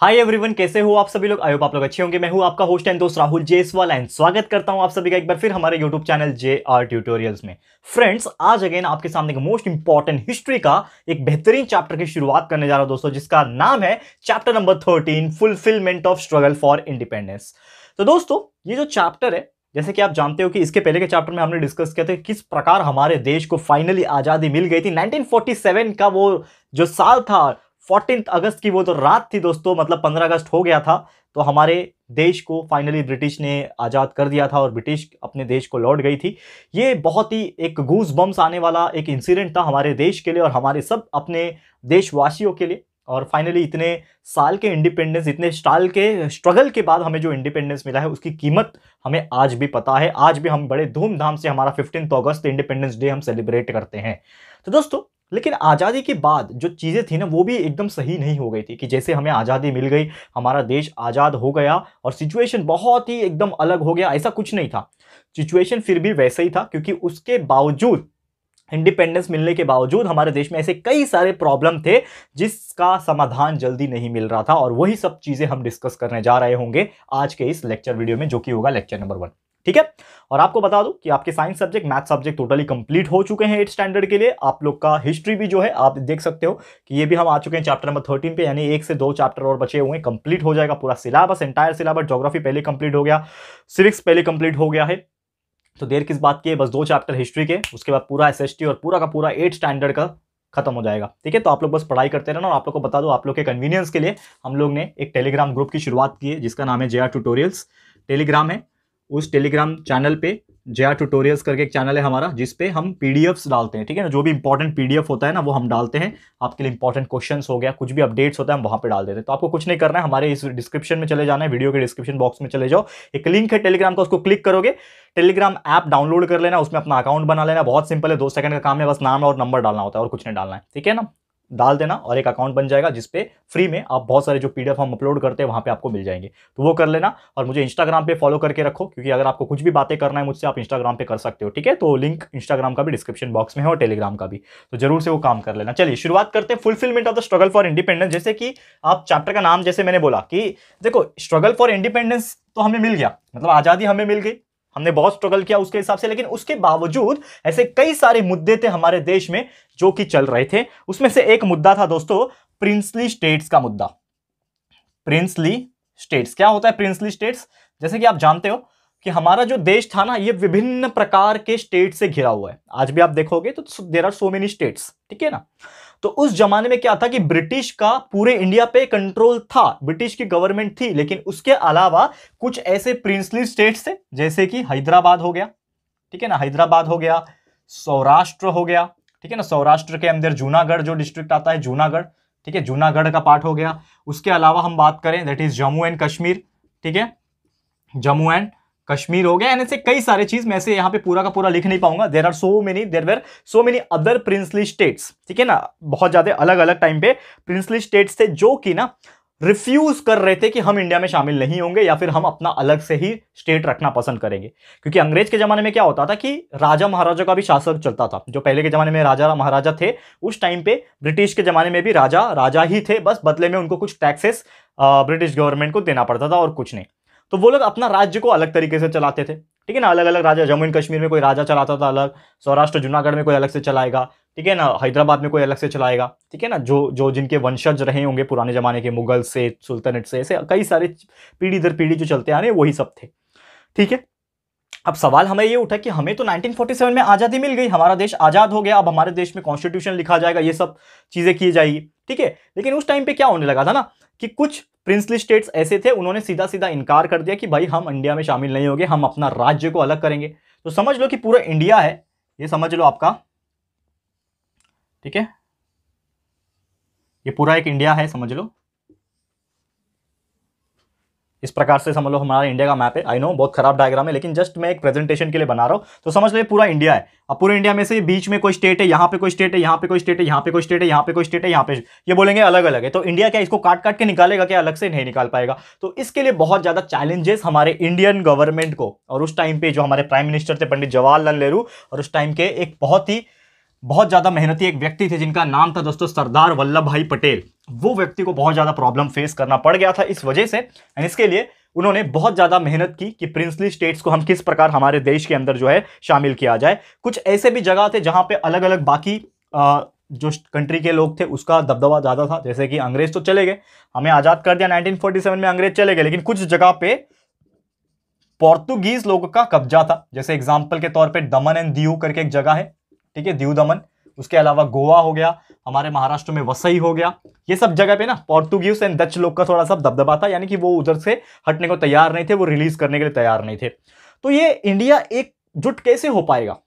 hi everyone कैसे हो आप सभी लोग आयोप आप लोग अच्छे होंगे मैं हूं आपका होस्ट एंड दोस्त राहुल जेसवाल एंड स्वागत करता हूं आप सभी का एक बार फिर हमारे YouTube channel J R tutorials में फ्रेंड्स आज अगेन आपके सामने एक मोस्ट इंपॉर्टेंट हिस्ट्री का एक बेहतरीन चैप्टर की शुरुआत करने जा रहा हूं दोस्तों जिसका नाम है chapter number thirteen fulfillment of struggle for independence तो दोस्तों ये जो चैप्टर है जैसे कि आप जानते हो कि इसके पहले के चैप्टर में हमने डिस्कस किया था कि किस प्रकार हमारे देश को फाइनली आज़ादी मिल गई थी 1947 का वो जो साल था फोर्टीन अगस्त की वो तो रात थी दोस्तों मतलब पंद्रह अगस्त हो गया था तो हमारे देश को फाइनली ब्रिटिश ने आज़ाद कर दिया था और ब्रिटिश अपने देश को लौट गई थी ये बहुत ही एक गूज बम्स आने वाला एक इंसिडेंट था हमारे देश के लिए और हमारे सब अपने देशवासियों के लिए और फाइनली इतने साल के इंडिपेंडेंस इतने साल के स्ट्रगल के बाद हमें जो इंडिपेंडेंस मिला है उसकी कीमत हमें आज भी पता है आज भी हम बड़े धूमधाम से हमारा फिफ्टीन अगस्त इंडिपेंडेंस डे हम सेलिब्रेट करते हैं तो दोस्तों लेकिन आज़ादी के बाद जो चीज़ें थी ना वो भी एकदम सही नहीं हो गई थी कि जैसे हमें आज़ादी मिल गई हमारा देश आज़ाद हो गया और सिचुएशन बहुत ही एकदम अलग हो गया ऐसा कुछ नहीं था सिचुएशन फिर भी वैसे ही था क्योंकि उसके बावजूद इंडिपेंडेंस मिलने के बावजूद हमारे देश में ऐसे कई सारे प्रॉब्लम थे जिसका समाधान जल्दी नहीं मिल रहा था और वही सब चीज़ें हम डिस्कस करने जा रहे होंगे आज के इस लेक्चर वीडियो में जो कि होगा लेक्चर नंबर वन ठीक है और आपको बता दूं कि आपके science subject math subject totally complete हो चुके हैं एट स्टैंडर्ड के लिए आप लोग का हिस्ट्री भी जो है आप देख सकते हो कि ये भी हम आ चुके हैं चैप्टर नंबर थर्टीन पे यानी एक से दो चैप्टर और बचे हुए कंप्लीट हो जाएगा पूरा सिलेबस एंटायर सिलेबस जोग्राफी पहले कंप्लीट हो गया सिविक्स पहले कंप्लीट हो गया है तो देर किस बात की है बस दो चैप्टर हिस्ट्री के उसके बाद पूरा एस और पूरा का पूरा एट स्टैंडर्ड का खत्म हो जाएगा ठीक है तो आप लोग बस पढ़ाई करते रहना और आप लोग को बता दो आप लोग के कन्वीनियंस के लिए हम लोग ने एक टेलीग्राम ग्रुप की शुरुआत की है जिसका नाम है जे आर ट्यूटोरियल्स टेलीग्राम है उस टेलीग्राम चैनल पे जया ट्यूटोरियल्स करके एक चैनल है हमारा जिसपे हम पीडीएफ्स डालते हैं ठीक है ना जो भी इंपॉर्टेंट पीडीएफ होता है ना वो हम डालते हैं आपके लिए इंपॉर्टेंट क्वेश्चन हो गया कुछ भी अपडेट्स होता है हम वहाँ पे डाल देते हैं तो आपको कुछ नहीं करना है हमारे इस डिस्क्रिप्शन में चले जाना है वीडियो के डिस्क्रिप्शन बॉक्स में चले जाओ एक लिंक है टेलीग्राम का उसको क्लिक करोगे टेलीग्राम ऐप डाउनलोड कर लेना उसमें अपना अकाउंट बना लेना बहुत सिंपल है दो सेकंड का काम है बस नाम और नंबर डालना होता है और कुछ नहीं डालना है ठीक है ना डाल देना और एक अकाउंट बन जाएगा जिसपे फ्री में आप बहुत सारे जो पीडीएफ हम अपलोड करते हैं वहाँ पे आपको मिल जाएंगे तो वो कर लेना और मुझे इंस्टाग्राम पे फॉलो करके रखो क्योंकि अगर आपको कुछ भी बातें करना है मुझसे आप इंस्टाग्राम पे कर सकते हो ठीक है तो लिंक इंस्टाग्राम का भी डिस्क्रिप्शन बॉक्स में है और टेलीग्राम का भी तो जरूर से वो काम कर लेना चलिए शुरुआत करते हैं fulfillment of the struggle for independence जैसे कि आप चैप्टर का नाम जैसे मैंने बोला कि देखो स्ट्रगल फॉर इंडिपेंडेंस तो हमें मिल गया मतलब आज़ादी हमें मिल गई हमने बहुत स्ट्रगल किया उसके हिसाब से लेकिन उसके बावजूद ऐसे कई सारे मुद्दे थे हमारे देश में जो कि चल रहे थे उसमें से एक मुद्दा था दोस्तों प्रिंसली स्टेट्स का मुद्दा प्रिंसली स्टेट्स क्या होता है प्रिंसली स्टेट्स जैसे कि आप जानते हो कि हमारा जो देश था ना ये विभिन्न प्रकार के स्टेट से घिरा हुआ है आज भी आप देखोगे तो there are so many states ठीक है ना तो उस जमाने में क्या था कि ब्रिटिश का पूरे इंडिया पे कंट्रोल था ब्रिटिश की गवर्नमेंट थी लेकिन उसके अलावा कुछ ऐसे प्रिंसली स्टेट्स थे जैसे कि हैदराबाद हो गया ठीक है ना हैदराबाद हो गया सौराष्ट्र हो गया ठीक है ना सौराष्ट्र के अंदर जूनागढ़ जो डिस्ट्रिक्ट आता है जूनागढ़ ठीक है जूनागढ़ का पार्ट हो गया उसके अलावा हम बात करें that is Jammu and Kashmir ठीक है जम्मू एंड कश्मीर हो गया एंड ऐसे कई सारे चीज मैं से यहाँ पे पूरा का पूरा लिख नहीं पाऊंगा there are so many there were so many other princely states ठीक है ना बहुत ज्यादा अलग अलग टाइम पे प्रिंसली स्टेट्स थे जो कि ना रिफ्यूज कर रहे थे कि हम इंडिया में शामिल नहीं होंगे या फिर हम अपना अलग से ही स्टेट रखना पसंद करेंगे क्योंकि अंग्रेज के जमाने में क्या होता था कि राजा महाराजा का भी शासक चलता था जो पहले के जमाने में राजा महाराजा थे उस टाइम पे ब्रिटिश के जमाने में भी राजा राजा ही थे बस बदले में उनको कुछ टैक्सेस ब्रिटिश गवर्नमेंट को देना पड़ता था और कुछ नहीं तो वो लोग अपना राज्य को अलग तरीके से चलाते थे ठीक है ना अलग अलग राजा जम्मू एंड कश्मीर में कोई राजा चलाता था अलग सौराष्ट्र जूनागढ़ में कोई अलग से चलाएगा ठीक है ना हैदराबाद में कोई अलग से चलाएगा ठीक है ना जो जो जिनके वंशज रहे होंगे पुराने ज़माने के मुगल से सुल्तनत से ऐसे कई सारे पीढ़ी दर पीढ़ी जो चलते आ रहे हैं वही सब थे ठीक है अब सवाल हमें ये उठा कि हमें तो 1947 में आज़ादी मिल गई हमारा देश आज़ाद हो गया अब हमारे देश में कॉन्स्टिट्यूशन लिखा जाएगा ये सब चीज़ें की जाएगी ठीक है लेकिन उस टाइम पे क्या होने लगा था ना कि कुछ प्रिंसली स्टेट्स ऐसे थे उन्होंने सीधा सीधा इनकार कर दिया कि भाई हम इंडिया में शामिल नहीं होंगे हम अपना राज्य को अलग करेंगे तो समझ लो कि पूरा इंडिया है ये समझ लो आपका ठीक है ये पूरा एक इंडिया है समझ लो इस प्रकार से समझ लो हमारा इंडिया का मैप है आई नो बहुत खराब डायग्राम है लेकिन जस्ट मैं एक प्रेजेंटेशन के लिए बना रहा हूँ तो समझ लो पूरा इंडिया है अब पूरे इंडिया में से बीच में कोई स्टेट है यहाँ पे कोई स्टेट है यहाँ पे कोई स्टेट है यहाँ पे कोई स्टेट है यहाँ पे कोई स्टेट है यहाँ पे ये बोलेंगे अलग अलग है तो इंडिया क्या इसको काट काट के निकालेगा क्या अलग से नहीं निकाल पाएगा तो इसके लिए बहुत ज़्यादा चैलेंजेस हमारे इंडियन गवर्नमेंट को और उस टाइम पे जो हमारे प्राइम मिनिस्टर थे पंडित जवाहरलाल नेहरू और उस टाइम के एक बहुत ही बहुत ज़्यादा मेहनती एक व्यक्ति थे जिनका नाम था दोस्तों सरदार वल्लभ भाई पटेल वो व्यक्ति को बहुत ज़्यादा प्रॉब्लम फेस करना पड़ गया था इस वजह से एंड इसके लिए उन्होंने बहुत ज़्यादा मेहनत की कि प्रिंसली स्टेट्स को हम किस प्रकार हमारे देश के अंदर जो है शामिल किया जाए कुछ ऐसे भी जगह थे जहाँ पे अलग अलग बाकी आ, जो कंट्री के लोग थे उसका दबदबा ज़्यादा था जैसे कि अंग्रेज़ तो चले गए हमें आज़ाद कर दिया 1947 में अंग्रेज़ चले गए लेकिन कुछ जगह पे पोर्तुगीज़ लोगों का कब्जा था जैसे एग्जाम्पल के तौर पे दमन एंड दीव करके एक जगह है ठीक है दीव दमन उसके अलावा गोवा हो गया हमारे महाराष्ट्र में वसई हो गया ये सब जगह पे ना पोर्तुगीज एंड डच लोग का थोड़ा सा दबदबा था यानी कि वो उधर से हटने को तैयार नहीं थे वो रिलीज करने के लिए तैयार नहीं थे तो ये इंडिया एकजुट कैसे हो पाएगा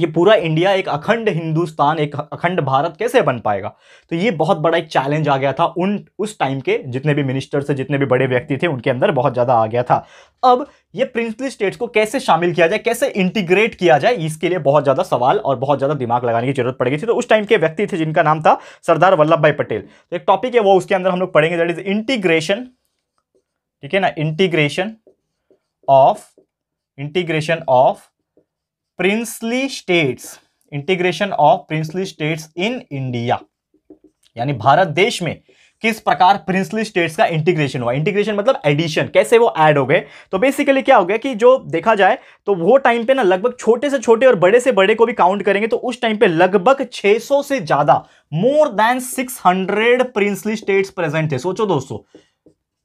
ये पूरा इंडिया एक अखंड हिंदुस्तान एक अखंड भारत कैसे बन पाएगा तो ये बहुत बड़ा एक चैलेंज आ गया था उन उस टाइम के जितने भी मिनिस्टर से जितने भी बड़े व्यक्ति थे उनके अंदर बहुत ज़्यादा आ गया था अब ये प्रिंसली स्टेट्स को कैसे शामिल किया जाए कैसे इंटीग्रेट किया जाए इसके लिए बहुत ज़्यादा सवाल और बहुत ज़्यादा दिमाग लगाने की जरूरत पड़ गई थी तो उस टाइम के व्यक्ति थे जिनका नाम था सरदार वल्लभ भाई पटेल तो एक टॉपिक है वो उसके अंदर हम लोग पढ़ेंगे दैट इज इंटीग्रेशन ठीक है ना integration of integration of princely states integration of princely states in India यानी भारत देश में किस प्रकार प्रिंसली स्टेट्स का इंटीग्रेशन हुआ इंटीग्रेशन मतलब एडिशन कैसे वो ऐड हो गए तो बेसिकली क्या हो गया कि जो देखा जाए तो वो टाइम पे ना लगभग छोटे से छोटे और बड़े से बड़े को भी काउंट करेंगे तो उस टाइम पे लगभग 600 से ज्यादा more than 600 princely states present थे सोचो दोस्तों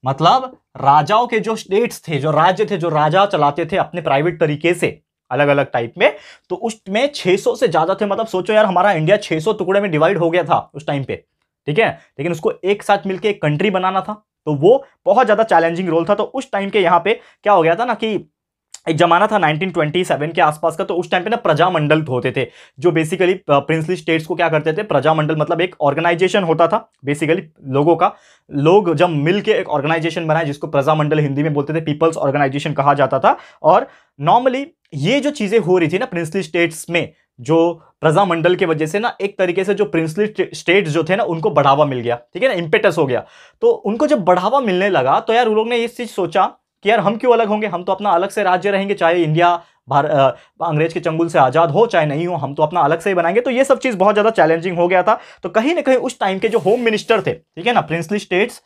मतलब राजाओं के जो स्टेट्स थे जो राज्य थे जो राजा चलाते थे अपने प्राइवेट तरीके से अलग अलग टाइप में तो उसमें 600 से ज़्यादा थे मतलब सोचो यार हमारा इंडिया 600 टुकड़े में डिवाइड हो गया था उस टाइम पे ठीक है लेकिन उसको एक साथ मिलकर एक कंट्री बनाना था तो वो बहुत ज़्यादा चैलेंजिंग रोल था तो उस टाइम के यहाँ पे क्या हो गया था ना कि एक जमाना था 1927 के आसपास का तो उस टाइम पे ना प्रजामंडल होते थे जो बेसिकली प्रिंसली स्टेट्स को क्या करते थे प्रजामंडल मतलब एक ऑर्गेनाइजेशन होता था बेसिकली लोगों का लोग जब मिल के एक ऑर्गेनाइजेशन बनाए जिसको प्रजामंडल हिंदी में बोलते थे पीपल्स ऑर्गेनाइजेशन कहा जाता था और नॉर्मली ये जो चीज़ें हो रही थी ना प्रिंसली स्टेट्स में जो प्रजामंडल के वजह से ना एक तरीके से जो प्रिंसली स्टेट्स जो थे ना उनको बढ़ावा मिल गया ठीक है ना इम्पेटस हो गया तो उनको जब बढ़ावा मिलने लगा तो यार उन लोग ने ये चीज़ सोचा कि यार हम क्यों अलग होंगे हम तो अपना अलग से राज्य रहेंगे चाहे इंडिया भारत अंग्रेज के चंगुल से आज़ाद हो चाहे नहीं हो हम तो अपना अलग से ही बनाएंगे तो ये सब चीज़ बहुत ज़्यादा चैलेंजिंग हो गया था तो कहीं ना कहीं उस टाइम के जो होम मिनिस्टर थे ठीक है ना प्रिंसली स्टेट्स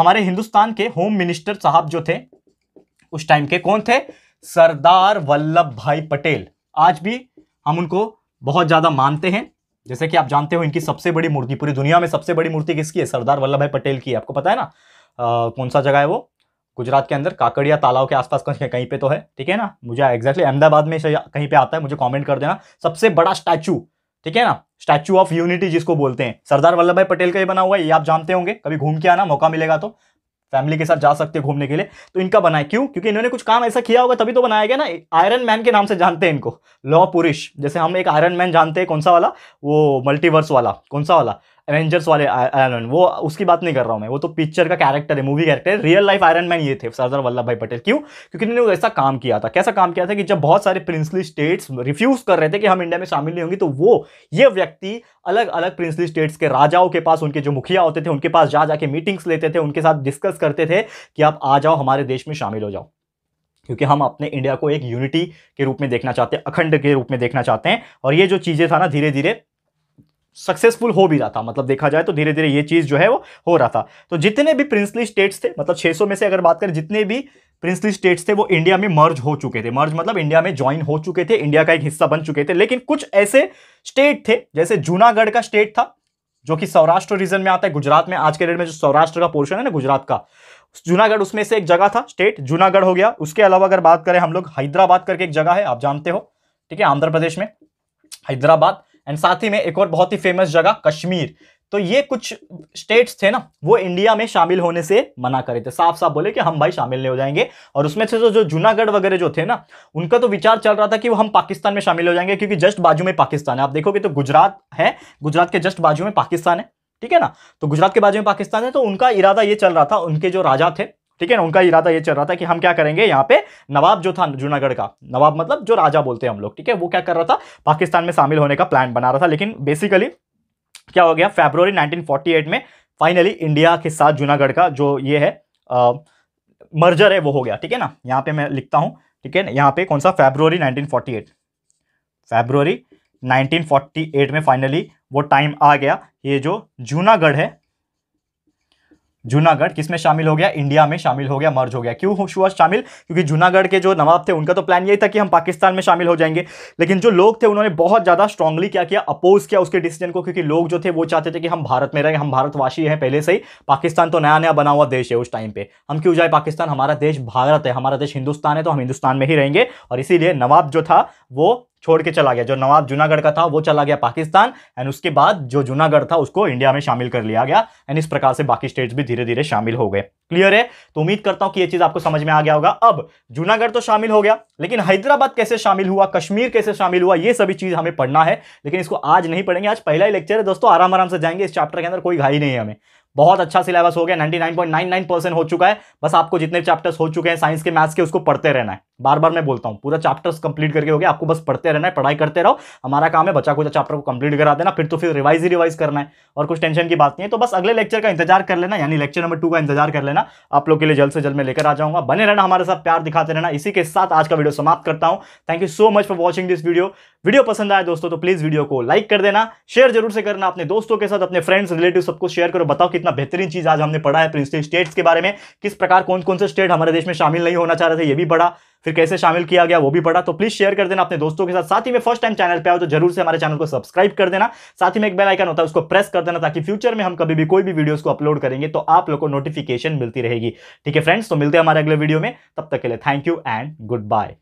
हमारे हिंदुस्तान के होम मिनिस्टर साहब जो थे उस टाइम के कौन थे सरदार वल्लभ भाई पटेल आज भी हम उनको बहुत ज़्यादा मानते हैं जैसे कि आप जानते हो इनकी सबसे बड़ी मूर्ति पूरी दुनिया में सबसे बड़ी मूर्ति किसकी है सरदार वल्लभ भाई पटेल की आपको पता है ना आ, कौन सा जगह है वो गुजरात के अंदर काकड़िया तालाब के आसपास कहीं पे तो है ठीक है ना मुझे एक्जैक्टली अहमदाबाद में कहीं पे आता है मुझे कमेंट कर देना सबसे बड़ा स्टैचू ठीक है ना स्टैचू ऑफ यूनिटी जिसको बोलते हैं सरदार वल्लभ भाई पटेल का ही बना हुआ है ये आप जानते होंगे कभी घूम के आना मौका मिलेगा तो फैमिली के साथ जा सकते हैं घूमने के लिए तो इनका बनाया क्यों क्योंकि इन्होंने कुछ काम ऐसा किया होगा तभी तो बनाया गया ना आयरन मैन के नाम से जानते हैं इनको लॉ पुरुष जैसे हम एक आयरन मैन जानते हैं कौन सा वाला वो मल्टीवर्स वाला कौन सा वाला एवेंजर्स वाले आयरन मैन वो उसकी बात नहीं कर रहा हूँ मैं वो तो पिक्चर का कैरेक्टर है मूवी कैरेक्टर है रियल लाइफ आयरन मैन ये थे सरदार वल्लभ भाई पटेल क्यों क्योंकि इन्होंने ऐसा काम किया था कैसा काम किया था कि जब बहुत सारे प्रिंसली स्टेट्स रिफ्यूज कर रहे थे कि हम इंडिया में शामिल नहीं होंगे तो वो ये व्यक्ति अलग अलग प्रिंसली स्टेट्स के राजाओं के पास उनके जो मुखिया होते थे उनके पास जा जाके मीटिंग्स लेते थे उनके साथ डिस्कस करते थे कि आप आ जाओ हमारे देश में शामिल हो जाओ क्योंकि हम अपने इंडिया को एक यूनिटी के रूप में देखना चाहते हैं अखंड के रूप में देखना चाहते हैं और ये जो चीज़ें था ना धीरे धीरे सक्सेसफुल हो भी रहा था मतलब देखा जाए तो धीरे धीरे ये चीज़ जो है वो हो रहा था तो जितने भी प्रिंसली स्टेट्स थे मतलब 600 में से अगर बात करें जितने भी प्रिंसली स्टेट्स थे वो इंडिया में मर्ज हो चुके थे मर्ज मतलब इंडिया में ज्वाइन हो चुके थे इंडिया का एक हिस्सा बन चुके थे लेकिन कुछ ऐसे स्टेट थे जैसे जूनागढ़ का स्टेट था जो कि सौराष्ट्र रीजन में आता है गुजरात में आज के डेट में जो सौराष्ट्र का पोर्शन है ना गुजरात का जूनागढ़ उसमें से एक जगह था स्टेट जूनागढ़ हो गया उसके अलावा अगर बात करें हम लोग हैदराबाद करके एक जगह है आप जानते हो ठीक है आंध्र प्रदेश में हैदराबाद एंड साथ ही में एक और बहुत ही फेमस जगह कश्मीर तो ये कुछ स्टेट्स थे ना वो इंडिया में शामिल होने से मना करे थे साफ साफ बोले कि हम भाई शामिल नहीं हो जाएंगे और उसमें से जो जो जूनागढ़ वगैरह जो थे ना उनका तो विचार चल रहा था कि वो हम पाकिस्तान में शामिल हो जाएंगे क्योंकि जस्ट बाजू में पाकिस्तान है आप देखोगे तो गुजरात है गुजरात के जस्ट बाजू में पाकिस्तान है ठीक है ना तो गुजरात के बाजू में पाकिस्तान है तो उनका इरादा ये चल रहा था उनके जो राजा थे ठीक है ना उनका इरादा ये चल रहा था कि हम क्या करेंगे यहाँ पे नवाब जो था जूनागढ़ का नवाब मतलब जो राजा बोलते हैं हम लोग ठीक है वो क्या कर रहा था पाकिस्तान में शामिल होने का प्लान बना रहा था लेकिन बेसिकली क्या हो गया फेब्रवरी 1948 में फाइनली इंडिया के साथ जूनागढ़ का जो ये है आ, मर्जर है वो हो गया ठीक है ना यहाँ पे मैं लिखता हूँ ठीक है ना यहाँ पे कौन सा फेब्रवरी नाइनटीन फोर्टी नाइनटीन में फाइनली वो टाइम आ गया ये जो जूनागढ़ है जूनागढ़ किसमें शामिल हो गया इंडिया में शामिल हो गया मर्ज हो गया क्यों हुआ शामिल क्योंकि जूनागढ़ के जो नवाब थे उनका तो प्लान यही था कि हम पाकिस्तान में शामिल हो जाएंगे लेकिन जो लोग थे उन्होंने बहुत ज़्यादा स्ट्रांगली क्या किया अपोज किया उसके डिसीजन को क्योंकि लोग जो थे वो चाहते थे कि हम भारत में रहें हम भारतवासी हैं पहले से ही पाकिस्तान तो नया नया बना हुआ देश है उस टाइम पर हम क्यों जाए पाकिस्तान हमारा देश भारत है हमारा देश हिंदुस्तान है तो हम हिंदुस्तान में ही रहेंगे और इसीलिए नवाब जो था वो छोड़ के चला गया जो नवाब जूनागढ़ का था वो चला गया पाकिस्तान एंड उसके बाद जो जूनागढ़ था उसको इंडिया में शामिल कर लिया गया एंड इस प्रकार से बाकी स्टेट्स भी धीरे धीरे शामिल हो गए क्लियर है तो उम्मीद करता हूं कि ये चीज आपको समझ में आ गया होगा अब जूनागढ़ तो शामिल हो गया लेकिन हैदराबाद कैसे शामिल हुआ कश्मीर कैसे शामिल हुआ ये सभी चीज हमें पढ़ना है लेकिन इसको आज नहीं पढ़ेंगे आज पहला ही लेक्चर है दोस्तों आराम आराम से जाएंगे इस चैप्टर के अंदर कोई घाई नहीं है हमें बहुत अच्छा सिलेबस हो गया 99.99 परसेंट हो चुका है बस आपको जितने चैप्टर्स हो चुके हैं साइंस के मैथ्स के उसको पढ़ते रहना है बार बार मैं बोलता हूँ पूरा चैप्टर्स कंप्लीट करके हो गया आपको बस पढ़ते रहना है पढ़ाई करते रहो हमारा काम है बचा कुछ चैप्टर को कंप्लीट करा देना फिर तो फिर रिवाइज ही रिवाइज करना है और कुछ टेंशन की बात नहीं है तो बस अगले लेक्चर का इंतजार कर लेना यानी लेक्चर नंबर टू का इंतजार कर लेना आप लोग के लिए जल्द से जल्द मैं लेकर आ जाऊंगा बने रहना हमारे साथ प्यार दिखाते रहना इसी के साथ आज का वीडियो समाप्त करता हूँ thank you so much for watching this video video पसंद आए दोस्तों तो प्लीज़ वीडियो को लाइक कर देना शेयर जरूर से करना अपने दोस्तों के साथ अपने फ्रेंड्स रिलेटिव सबको शेयर करो बताओ कितना बेहतरीन चीज़ आज हमने पढ़ा है प्रिंसिपल स्टेट्स के बारे में किस प्रकार कौन कौन से स्टेट हमारे देश में शामिल नहीं होना चाह रहे थे ये भी पढ़ा फिर कैसे शामिल किया गया वो भी पढ़ा तो प्लीज शेयर कर देना अपने दोस्तों के साथ साथ ही में फर्स्ट टाइम चैनल पे आओ तो जरूर से हमारे चैनल को सब्सक्राइब कर देना साथ ही में एक बेल आइकन होता है उसको प्रेस कर देना ताकि फ्यूचर में हम कभी भी कोई भी वीडियोस को अपलोड करेंगे तो आप लोग को नोटिफिकेशन मिलती रहेगी ठीक है फ्रेंड्स तो मिलते हैं हमारे अगले वीडियो में तब तक के लिए thank you and good bye